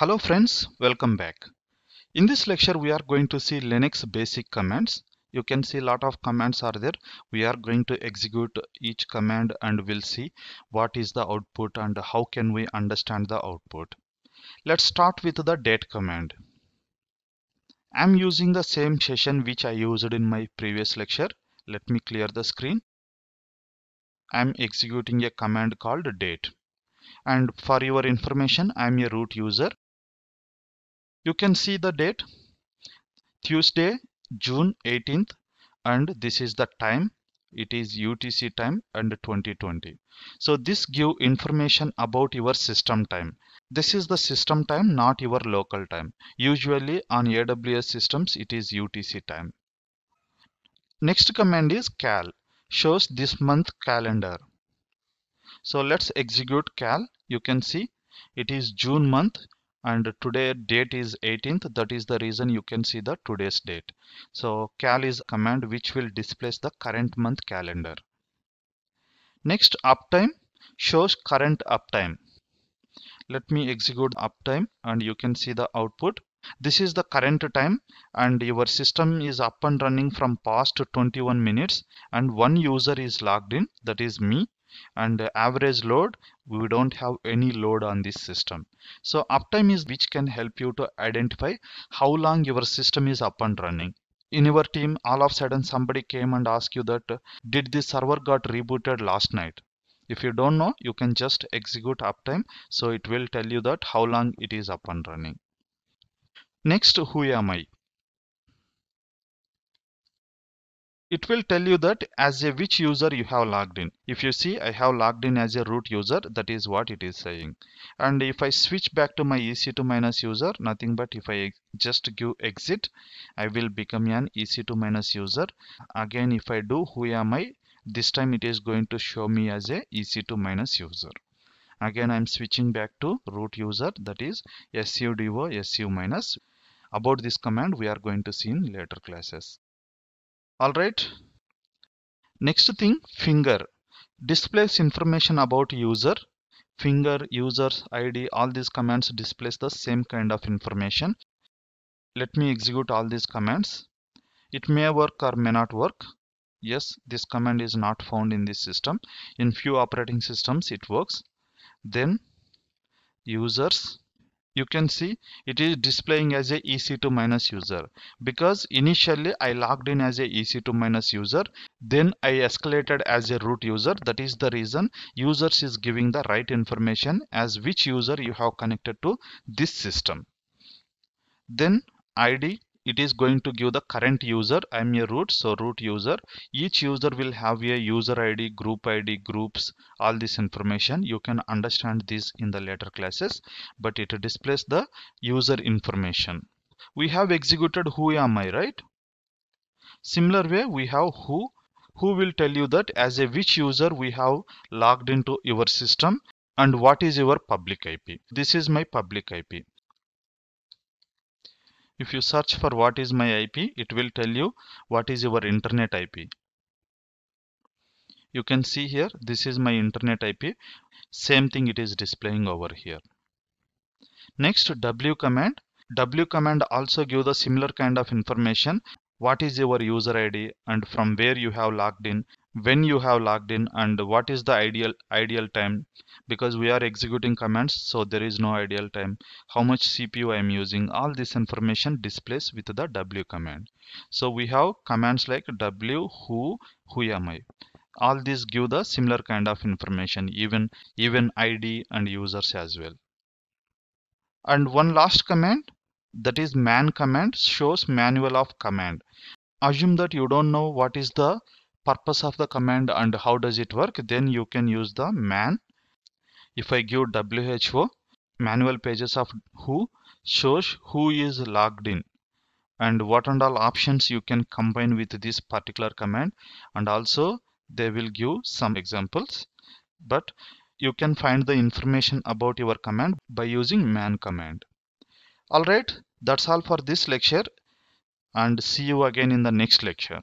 Hello friends, welcome back. In this lecture we are going to see Linux basic commands. You can see a lot of commands are there. We are going to execute each command and we'll see what is the output and how can we understand the output. Let's start with the date command. I'm using the same session which I used in my previous lecture. Let me clear the screen. I'm executing a command called date and for your information I am a root user you can see the date Tuesday June 18th and this is the time it is UTC time and 2020 so this give information about your system time this is the system time not your local time usually on AWS systems it is UTC time next command is cal shows this month calendar so let's execute cal you can see it is June month and today date is 18th that is the reason you can see the today's date so cal is command which will displace the current month calendar next uptime shows current uptime let me execute uptime and you can see the output this is the current time and your system is up and running from past 21 minutes and one user is logged in that is me and average load we don't have any load on this system so uptime is which can help you to identify how long your system is up and running in your team all of a sudden somebody came and asked you that did the server got rebooted last night if you don't know you can just execute uptime so it will tell you that how long it is up and running next who am i it will tell you that as a which user you have logged in if you see I have logged in as a root user that is what it is saying and if I switch back to my EC2 minus user nothing but if I just give exit I will become an EC2 minus user again if I do who am I this time it is going to show me as a EC2 minus user again I'm switching back to root user that is sudo su minus about this command we are going to see in later classes all right next thing finger displays information about user finger users id all these commands displays the same kind of information let me execute all these commands it may work or may not work yes this command is not found in this system in few operating systems it works then users you can see it is displaying as a EC2 minus user because initially I logged in as a EC2 minus user then I escalated as a root user that is the reason users is giving the right information as which user you have connected to this system then ID it is going to give the current user i'm a root so root user each user will have a user id group id groups all this information you can understand this in the later classes but it displays the user information we have executed who am i right similar way we have who who will tell you that as a which user we have logged into your system and what is your public IP. This is my public IP if you search for what is my IP it will tell you what is your internet IP you can see here this is my internet IP same thing it is displaying over here next W command W command also give the similar kind of information what is your user ID and from where you have logged in when you have logged in and what is the ideal ideal time because we are executing commands so there is no ideal time how much CPU I am using all this information displays with the W command so we have commands like W who who am I all these give the similar kind of information even even ID and users as well and one last command that is man command shows manual of command assume that you don't know what is the purpose of the command and how does it work then you can use the man if I give WHO manual pages of who shows who is logged in and what and all options you can combine with this particular command and also they will give some examples but you can find the information about your command by using man command alright that's all for this lecture and see you again in the next lecture